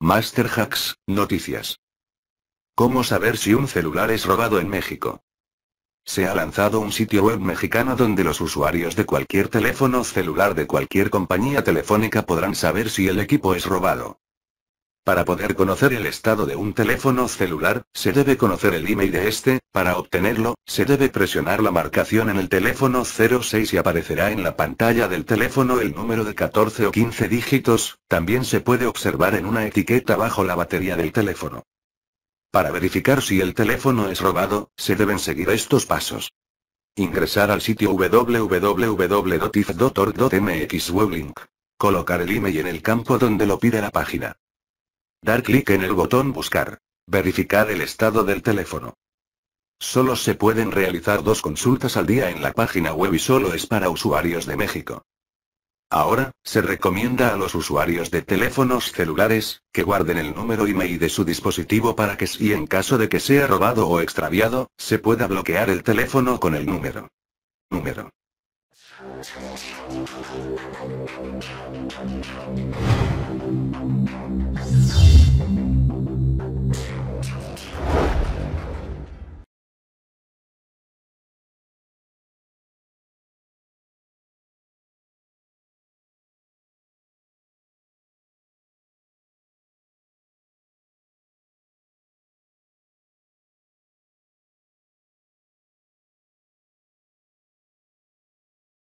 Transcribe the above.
Master Hacks, noticias. ¿Cómo saber si un celular es robado en México? Se ha lanzado un sitio web mexicano donde los usuarios de cualquier teléfono celular de cualquier compañía telefónica podrán saber si el equipo es robado. Para poder conocer el estado de un teléfono celular, se debe conocer el email de este, para obtenerlo, se debe presionar la marcación en el teléfono 06 y aparecerá en la pantalla del teléfono el número de 14 o 15 dígitos, también se puede observar en una etiqueta bajo la batería del teléfono. Para verificar si el teléfono es robado, se deben seguir estos pasos. Ingresar al sitio www.if.org.mx weblink. Colocar el email en el campo donde lo pide la página. Dar clic en el botón Buscar. Verificar el estado del teléfono. Solo se pueden realizar dos consultas al día en la página web y solo es para usuarios de México. Ahora, se recomienda a los usuarios de teléfonos celulares, que guarden el número IMEI de su dispositivo para que si en caso de que sea robado o extraviado, se pueda bloquear el teléfono con el número. Número.